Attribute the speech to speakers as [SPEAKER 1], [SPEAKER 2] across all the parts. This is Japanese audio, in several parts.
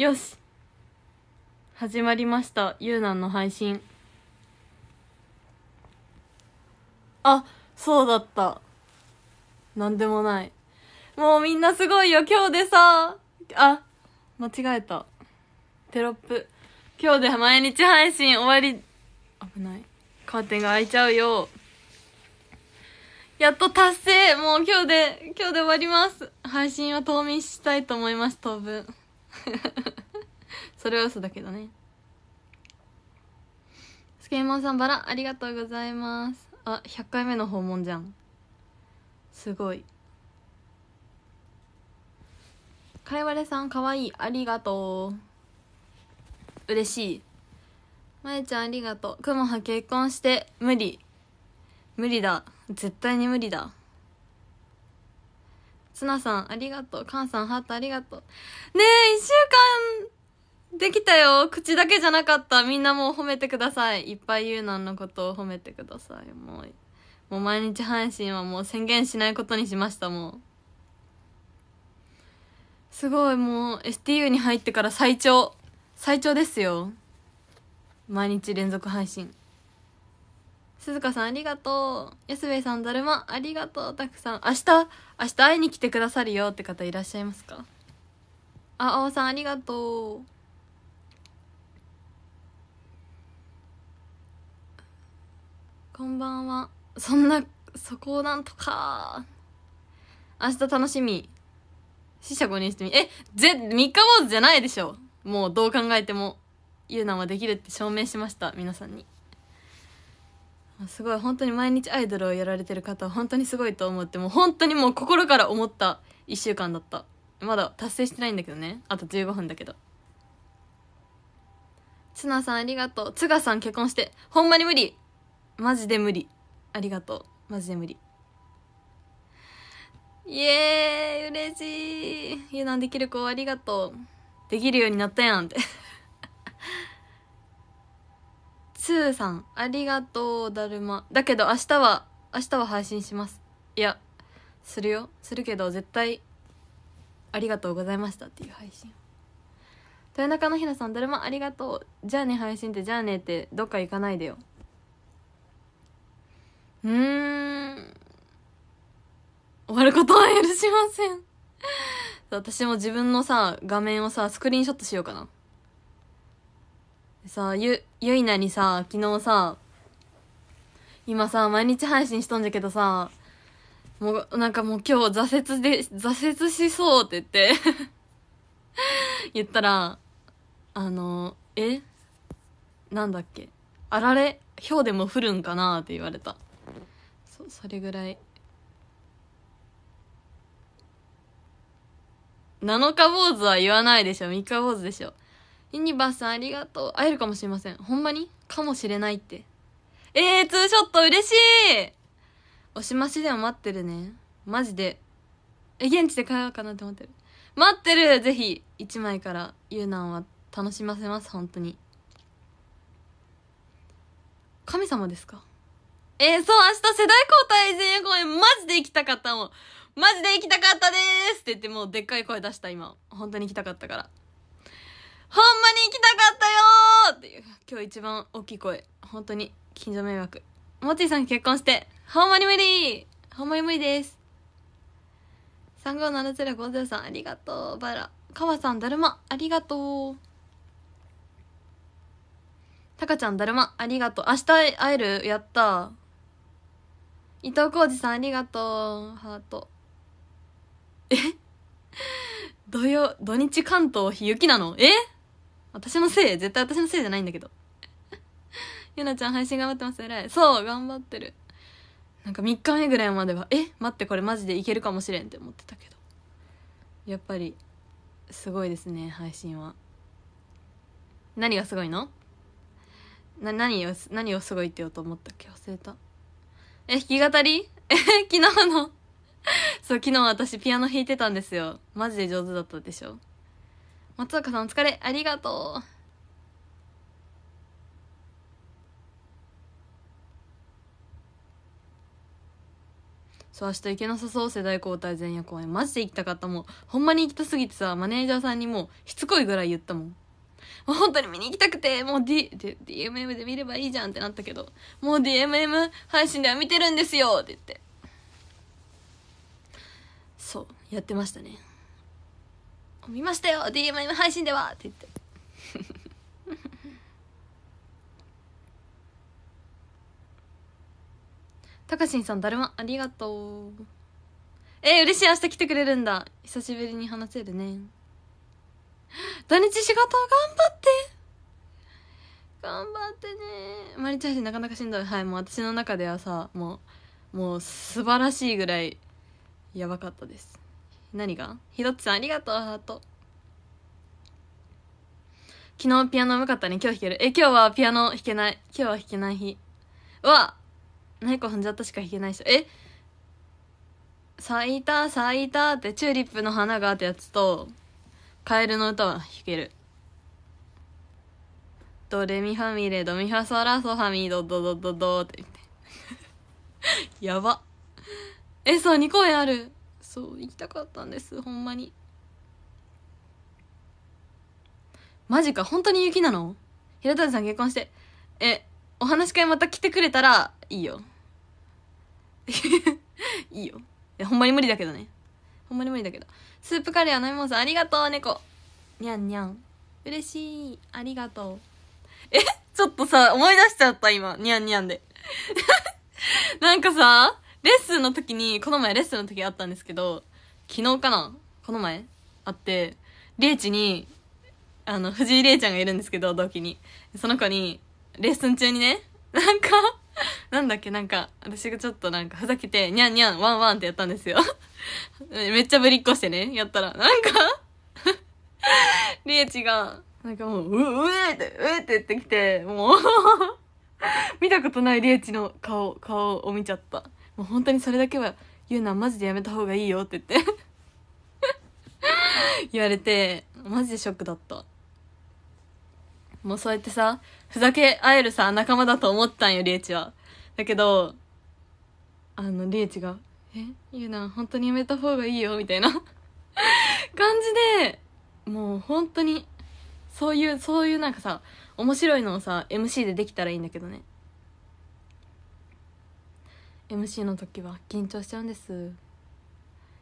[SPEAKER 1] よし始まりましたゆうなんの配信あそうだったなんでもないもうみんなすごいよ今日でさあ間違えたテロップ今日で毎日配信終わり危ないカーテンが開いちゃうよやっと達成もう今日で今日で終わります配信は冬眠したいと思います当分 それは嘘だけどねスケイモンさんバラありがとうございますあ100回目の訪問じゃんすごいかいわれさんかわいいありがとう嬉しいまえちゃんありがとうくもは結婚して無理無理だ絶対に無理だツナさん、ありがとう。カンさん、ハートありがとう。ねえ、一週間、できたよ。口だけじゃなかった。みんなもう褒めてください。いっぱいユうなんのことを褒めてください。もう、もう毎日配信はもう宣言しないことにしました、もう。すごい、もう、STU に入ってから最長。最長ですよ。毎日連続配信。鈴鹿さんありがとう安部さんだるまありがとうたくさん明日明日会いに来てくださるよって方いらっしゃいますかあ青さんありがとうこんばんは。そんな、そこをなんとか。明日楽しみ。死者5人してみ。え、ぜ、3日坊主じゃないでしょ。もうどう考えても、ゆうなはできるって証明しました。皆さんに。すごい本当に毎日アイドルをやられてる方は本当にすごいと思ってもう本当にもう心から思った1週間だったまだ達成してないんだけどねあと15分だけどツナさんありがとうツガさん結婚してほんまに無理マジで無理ありがとうマジで無理イエーイ嬉しい油断できる子ありがとうできるようになったやんってスーさん、ありがとう、だるま。だけど明日は、明日は配信します。いや、するよ。するけど、絶対、ありがとうございましたっていう配信。豊中のひなさん、だるまありがとう。じゃあね、配信って、じゃあねって、どっか行かないでよ。うーん。終わることは許しません私も自分のさ、画面をさ、スクリーンショットしようかな。さ、ゆ、ゆいなにさ、昨日さ、今さ、毎日配信しとんじゃけどさ、もう、なんかもう今日挫折で、挫折しそうって言って 言ったら、あの、えなんだっけあられ氷でも降るんかなって言われた。そ、それぐらい。7日坊主は言わないでしょ。3日坊主でしょ。ユニバースさんありがとう。会えるかもしれません。ほんまにかもしれないって。えー、ツーショット嬉しいおしましでも待ってるね。マジで。え、現地で帰ろうかなって思ってる。待ってるぜひ一枚からゆうなんは楽しませます、本当に。神様ですかえー、そう、明日世代交代前夜公演マジで行きたかったもん。マジで行きたかったですって言ってもうでっかい声出した今。本当に行きたかったから。ほんまに行きたかったよっていう、今日一番大きい声。本当に、近所迷惑。モッチーさん結婚して、ほんまに無理ほんまに無理です。357050さん、ありがとう。バラ。かわさん、だるま、ありがとう。たかちゃん、だるま、ありがとう。明日会えるやった。伊藤浩二さん、ありがとう。ハート。え土曜、土日関東、日雪なのえ私のせい絶対私のせいじゃないんだけど。ゆなちゃん配信頑張ってます。偉い。そう、頑張ってる。なんか3日目ぐらいまでは、え待って、これマジでいけるかもしれんって思ってたけど。やっぱり、すごいですね、配信は。何がすごいのな、何を、何をすごいって言おうと思ったっけ忘れた。え、弾き語り え、昨日の そう、昨日私ピアノ弾いてたんですよ。マジで上手だったでしょ松岡さんお疲れありがとうそう明日行けなさそう世代交代前夜公演マジで行きたかったもんほんまに行きたすぎてさマネージャーさんにもうしつこいぐらい言ったもんもう本当に見に行きたくてもう、D、D、DMM で見ればいいじゃんってなったけどもう DMM 配信では見てるんですよって言ってそうやってましたね見ましたよ !DMM 配信ではって言って。たかしんさん、だるま、ありがとう。えー、嬉しい、明日来てくれるんだ。久しぶりに話せるね。土日仕事頑張って頑張ってねマリチャーなかなかしんどいはいもう私の中ではさもうもう素晴らしいぐらいやばかったです何がひどっちさんありがとう、ハート。昨日ピアノうまかったね。今日弾ける。え、今日はピアノ弾けない。今日は弾けない日。うわ何猫踏んじゃったしか弾けない人。え咲いた、咲いたって、チューリップの花がってやつと、カエルの歌は弾ける。ドレミファミレドミファソラソファミドドドドドって言って やばえそう2公演あるそう行きたかったんですほんまにマジか本当に雪なの平田さん結婚してえお話し会また来てくれたらいいよ いいよいやほんまに無理だけどねほんまに無理だけどスープカレーは飲み物さんありがとう猫にゃんにゃん嬉しいありがとうえちょっとさ思い出しちゃった今にゃんにゃんで なんかさレッスンの時に、この前レッスンの時あったんですけど、昨日かなこの前あって、レイチに、あの、藤井レイちゃんがいるんですけど、同期に。その子に、レッスン中にね、なんかなんだっけ、なんか、私がちょっとなんかふざけて、にゃんにゃん、ワンワンってやったんですよ めっちゃぶりっこしてね、やったら、なんか リエチが、なんかもう、う、うえって、うえって言ってきて、もう見たことないリエチの顔、顔を見ちゃった。もう本当にそれだけは言うのはマジでやめた方がいいよって言って 言われてマジでショックだったもうそうやってさふざけ合えるさ仲間だと思ったんよリえチはだけどあのリえチが「えゆうな本当にやめた方がいいよ」みたいな 感じでもう本当にそういうそういうなんかさ面白いのをさ MC でできたらいいんだけどね MC の時は緊張しちゃうんです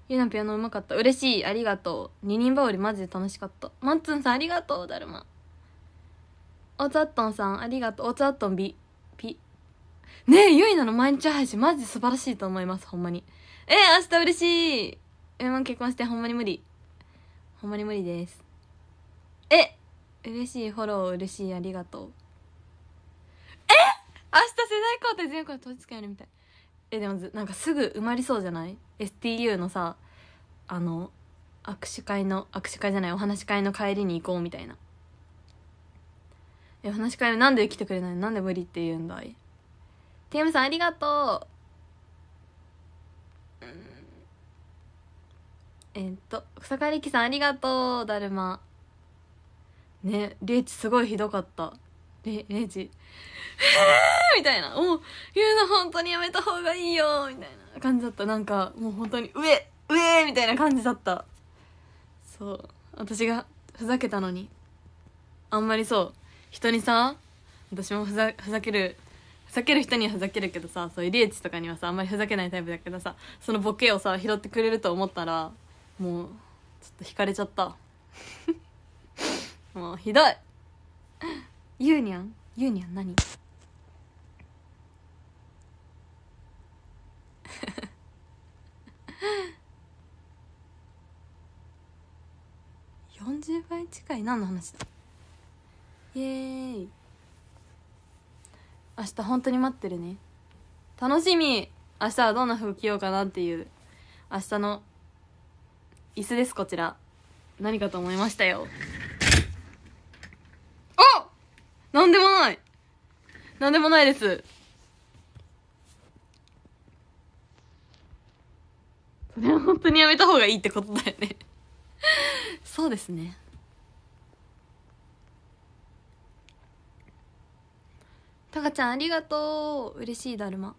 [SPEAKER 1] ゆなピアノうまかった嬉しいありがとう二人羽織マジで楽しかったマッツンさんありがとうだるまおつあっとんさんありがとうおつあっとんびピねえゆいなの毎日配信マジで素晴らしいと思いますほんまにえー、明日嬉しいえま結婚してほんまに無理ほんまに無理ですえ嬉しいフォロー嬉しいありがとうえ明日世代交代全国統一感やるみたいえでもなんかすぐ埋まりそうじゃない ?STU のさあの握手会の握手会じゃないお話し会の帰りに行こうみたいなえお話し会なんで来てくれないなんで無理って言うんだい TM さんありがとう、うん、えっと草刈力さんありがとうだるまねレイチすごいひどかったレレイチ みたいな、もう、言うの本当にやめた方がいいよ、みたいな感じだった。なんか、もう本当に、うえ、うえみたいな感じだった。そう。私がふざけたのに。あんまりそう、人にさ、私もふざふざけるふざける人にはふざけるけどさそういうリエチとかにはさあんまりふざけないタイプだけどさそのボケをさ拾ってくれると思ったらもうちょっと惹かれちゃった もうひどいユーニャンユーニャン何40倍近い何の話だイエーイ明日本当に待ってるね楽しみ明日はどんな服着ようかなっていう明日の椅子ですこちら何かと思いましたよあなんでもないなんでもないですそれは本当にやめた方がいいってことだよねそうですねタカちゃんありがとう嬉しいだるま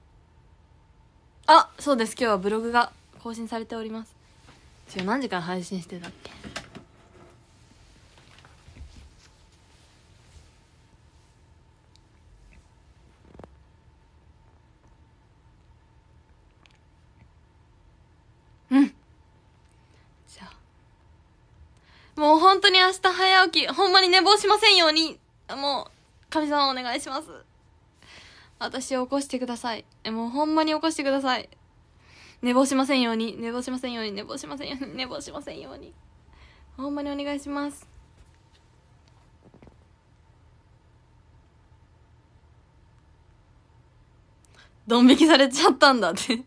[SPEAKER 1] あそうです今日はブログが更新されております今日何時から配信してたっけ明日早起き、ほんまに寝坊しませんように。もう、神様お願いします。私を起こしてください。え、もうほんまに起こしてください。寝坊しませんように、寝坊しませんように、寝坊しませんように、寝坊しませんように。ほんまにお願いします。ドン引きされちゃったんだって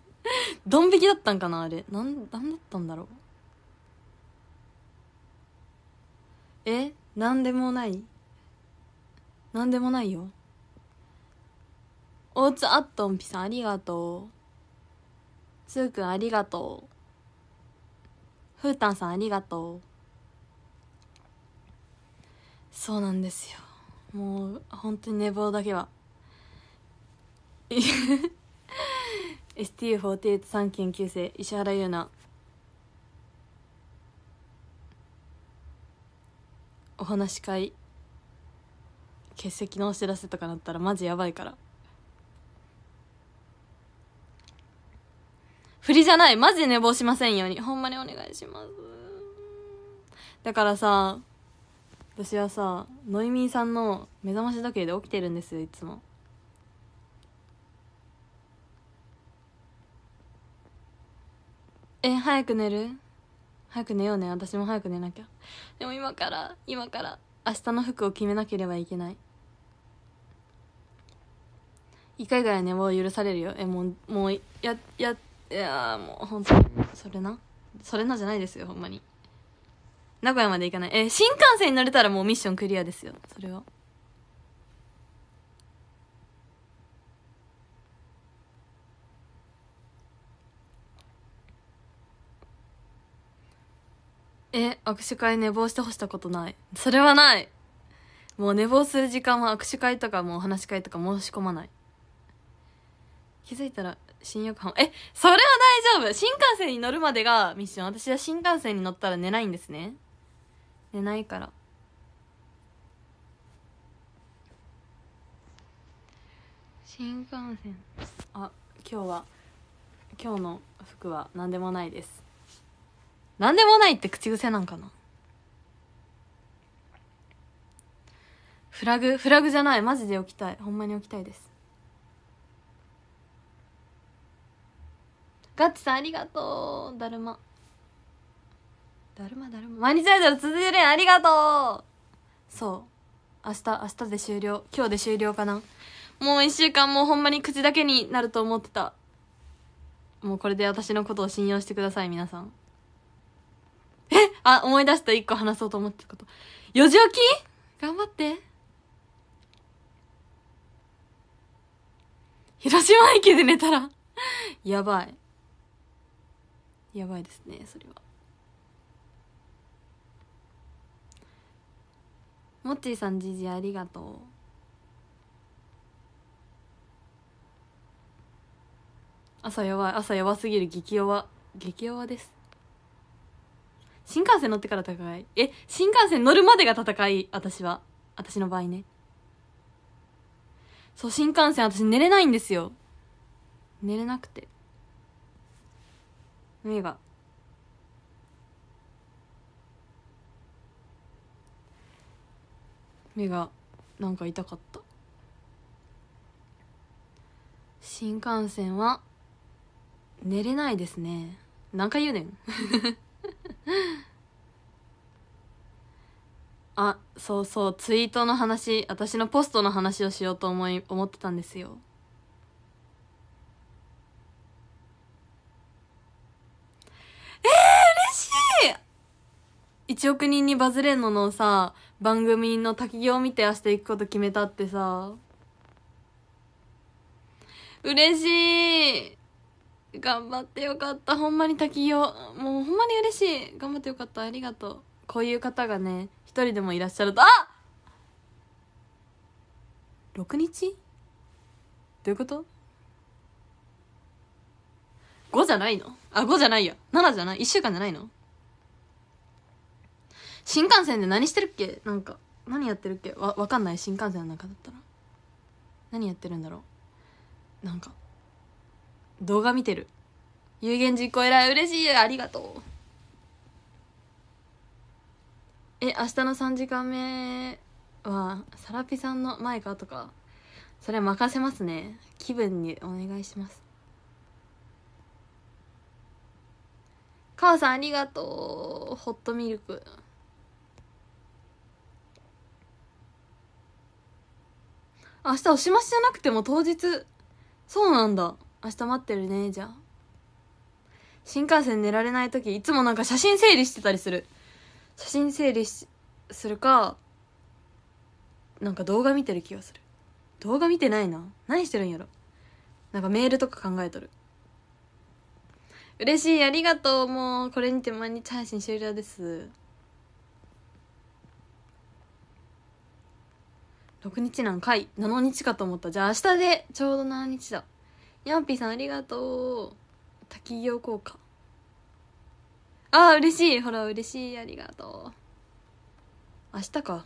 [SPEAKER 1] ドン引きだったんかなあれ。なん、なんだったんだろう。えなんでもないなんでもないよおつあっとんぴさんありがとうつーくんありがとうふーたんさんありがとうそうなんですよもう本当に寝坊だけは STU48 3研究生石原優奈お話し会欠席のお知らせとかなったらマジやばいから振りじゃないマジ寝坊しませんようにほんまにお願いしますだからさ私はさノイミーさんの目覚まし時計で起きてるんですよいつもえ早く寝る早く寝ようね私も早く寝なきゃでも今から今から明日の服を決めなければいけない一回ぐらい寝坊許されるよえもうもうややいやもう本当にそれなそれなじゃないですよほんまに名古屋まで行かないえ新幹線に乗れたらもうミッションクリアですよそれはえ、握手会寝坊して干したことない。それはないもう寝坊する時間は握手会とかもう話し会とか申し込まない。気づいたら、新横浜。え、それは大丈夫新幹線に乗るまでがミッション。私は新幹線に乗ったら寝ないんですね。寝ないから。新幹線。あ、今日は、今日の服は何でもないです。なんでもないって口癖なんかなフラグフラグじゃないマジで置きたいほんまに置きたいですガッチさんありがとうだるまだるまだるま毎日アイドル続けるやんありがとうそう明日明日で終了今日で終了かなもう1週間もうほんまに口だけになると思ってたもうこれで私のことを信用してください皆さんえ あ、思い出した一個話そうと思ってたこと。4時起き頑張って。広島駅で寝たらやばい。やばいですね、それは。もっちーさん、じじありがとう。朝弱い朝弱すぎる激弱激弱です新幹線乗ってから戦いえ新幹線乗るまでが戦い私は私の場合ねそう新幹線私寝れないんですよ寝れなくて目が目がなんか痛かった新幹線は寝れないですね何回言うねんあそうそうツイートの話私のポストの話をしようと思い思ってたんですよえー、嬉しい1億人にバズれんののさ番組の滝行を見て明日行くこと決めたってさ嬉しい頑張ってよかったほんまに滝行もうほんまに嬉しい頑張ってよかったありがとうこういう方がね一人でもいらっしゃるとあ6日どういうこと ?5 じゃないのあ5じゃないや7じゃない1週間じゃないの新幹線で何してるっけなんか何やってるっけわ分かんない新幹線の中だったら何やってるんだろうなんか動画見てる。有言実行偉い。嬉しい。ありがとう。え、明日の3時間目は、サラピさんの前かとか、それ任せますね。気分にお願いします。母さんありがとう。ホットミルク。明日おしましじゃなくても当日。そうなんだ。明日待ってるねじゃあ新幹線寝られない時いつもなんか写真整理してたりする写真整理しするかなんか動画見てる気がする動画見てないな何してるんやろなんかメールとか考えとる嬉しいありがとうもうこれにて毎日配信終了です6日なんかい7日かと思ったじゃあ明日でちょうど7日だヤンピさんありがとう滝行効果ああ嬉しいほら嬉しいありがとう明日か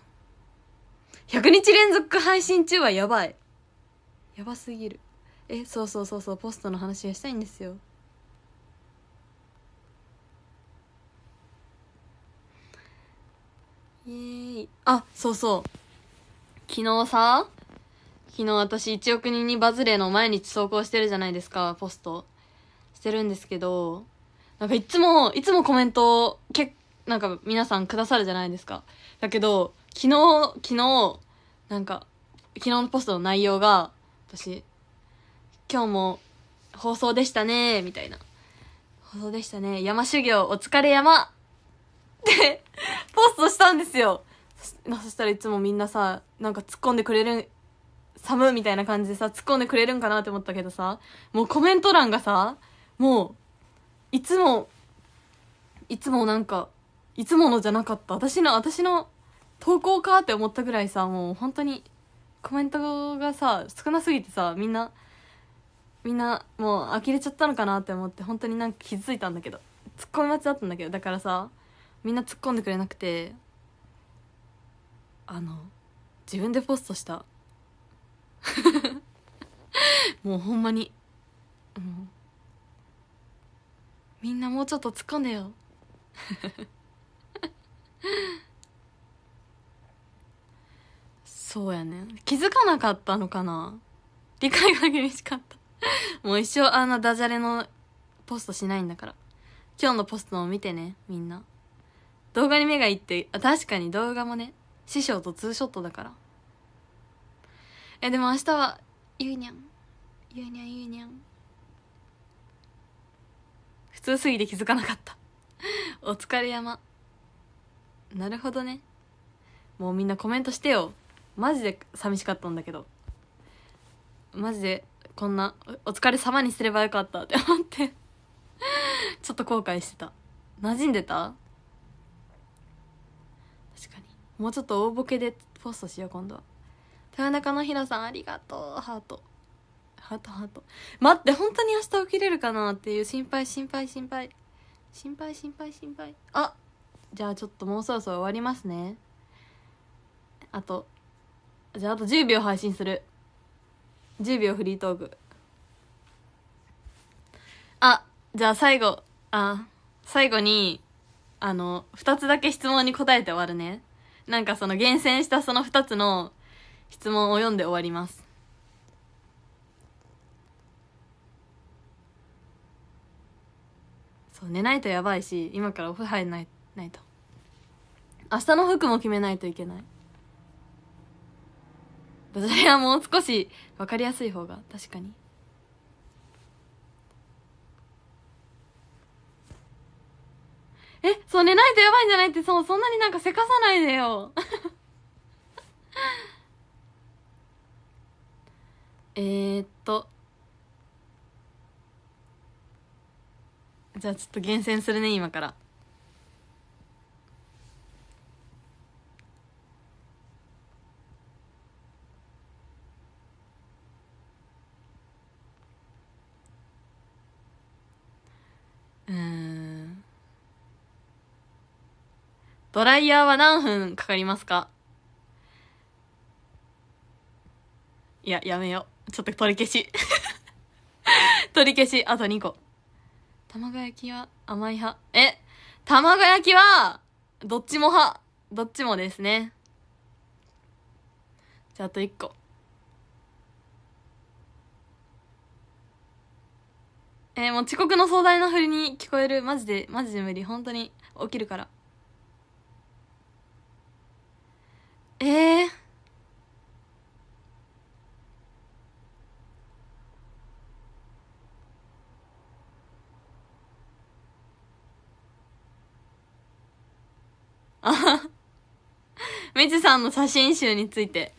[SPEAKER 1] 100日連続配信中はやばいやばすぎるえそうそうそうそうポストの話がしたいんですよイエーイあそうそう昨日さ昨日私1億人にバズれの毎日投稿してるじゃないですか、ポスト。してるんですけど、なんかいつも、いつもコメントを、け、なんか皆さんくださるじゃないですか。だけど、昨日、昨日、なんか、昨日のポストの内容が、私、今日も放送でしたね、みたいな。放送でしたね。山修行、お疲れ山ってポストしたんですよ。そしたらいつもみんなさ、なんか突っ込んでくれる寒みたいな感じでさ、突っ込んでくれるんかなって思ったけどさ、もうコメント欄がさ、もう、いつも、いつもなんか、いつものじゃなかった。私の、私の投稿かって思ったぐらいさ、もう本当に、コメントがさ、少なすぎてさ、みんな、みんな、もう呆れちゃったのかなって思って、本当になんか気づいたんだけど、突っ込み待ちだったんだけど、だからさ、みんな突っ込んでくれなくて、あの、自分でポストした もうほんまに、うん、みんなもうちょっとつか込んでよ そうやね気づかなかったのかな理解が厳しかったもう一生あんなダジャレのポストしないんだから今日のポストも見てねみんな動画に目がいってあ確かに動画もね師匠とツーショットだからえでも明日はゆいにゃんゆいにゃんゆいにゃん普通すぎて気づかなかった お疲れ山なるほどねもうみんなコメントしてよマジで寂しかったんだけどマジでこんなお疲れ様にすればよかったって思って ちょっと後悔してた馴染んでた確かにもうちょっと大ボケでポストしよう今度は田中のひろさんありがとうハートハートハート待って本当に明日起きれるかなっていう心配心配心配心配心配心配あじゃあちょっともうそろそろ終わりますねあとじゃああと10秒配信する10秒フリートークあじゃあ最後あ最後にあの2つだけ質問に答えて終わるねなんかその厳選したその2つの質問を読んで終わります。そう、寝ないとやばいし、今からお風呂入らないないと。明日の服も決めないといけない。そはもう少し分かりやすい方が確かにえそう寝ないとやばいんじゃないってそうそんなになんかせかさないでよえー、っとじゃあちょっと厳選するね今から。うんドライヤーは何分かかりますかいや、やめよう。ちょっと取り消し 取り消し、あと2個。卵焼きは甘い派。え、卵焼きは、どっちも派。どっちもですね。じゃあ、あと1個。えー、もう遅刻の壮大な振りに聞こえる。マジで、マジで無理。本当に起きるから。あみつさんの写真集について。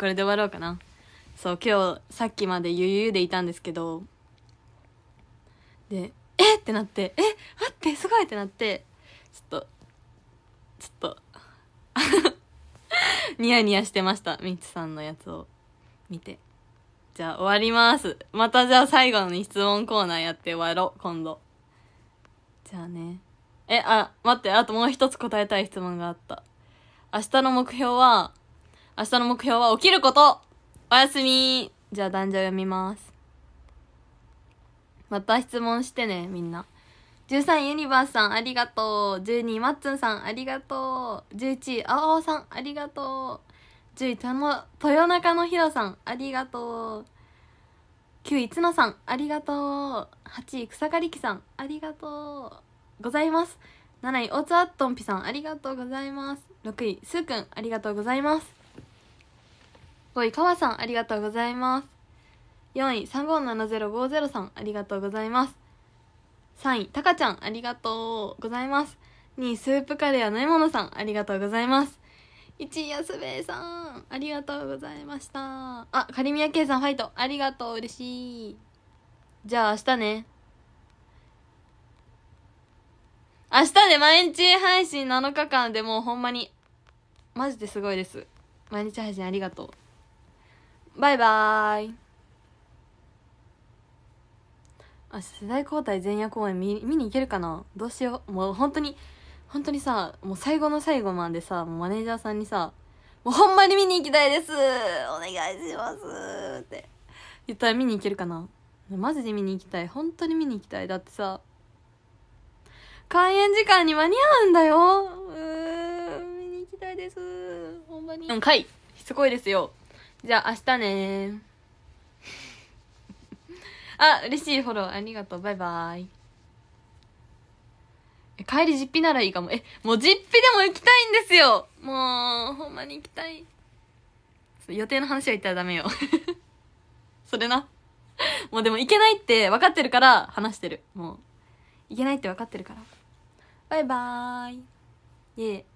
[SPEAKER 1] これで終わろうかな。そう、今日、さっきまでゆゆゆでいたんですけど、で、えってなって、え待ってすごいってなって、ちょっと、ちょっと ニヤニヤしてました。みつさんのやつを見て。じゃあ終わります。またじゃあ最後に質問コーナーやって終わろう、今度。じゃあね。え、あ、待って、あともう一つ答えたい質問があった。明日の目標は、明日の目標は起きることおやすみじゃあ壇上読みます。また質問してね、みんな。13ユニバースさんありがとう。12マッツンさんありがとう。11青青さんありがとう。10位の豊中のひろさんありがとう。9位つノさんありがとう。8位草刈木さんありがとう。ございます7位大津アットンピさんありがとうございます6位すーくんありがとうございます5位かわさんありがとうございます4位357050さんありがとうございます3位たかちゃんありがとうございます2位スープカレーはないものさんありがとうございます1位安兵衛さんありがとうございましたあカリミヤケイさんファイトありがとう嬉しいじゃあ明日ね明日で毎日配信7日間でもうほんまに、マジですごいです。毎日配信ありがとう。バイバーイ。あ、世代交代前夜公演見見に行けるかなどうしよう。もう本当に、本当にさ、もう最後の最後までさ、もうマネージャーさんにさ、もうほんまに見に行きたいですお願いしますって言ったら見に行けるかなマジで見に行きたい。本当に見に行きたい。だってさ、開演時間に間に合うんだよ。うーん、見に行きたいです。ほんまに。うん、かい。しつこいですよ。じゃあ、明日ね あ、嬉しいフォロー。ありがとう。バイバーイ。帰り実費ならいいかも。え、もう実費でも行きたいんですよもう、ほんまに行きたい。予定の話は言ったらダメよ それな。もうでも行けないって分かってるから話してる。もう。行けないって分かってるから。バイバーイ。いえ、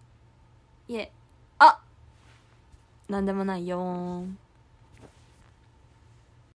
[SPEAKER 1] いえ、あなんでもないよ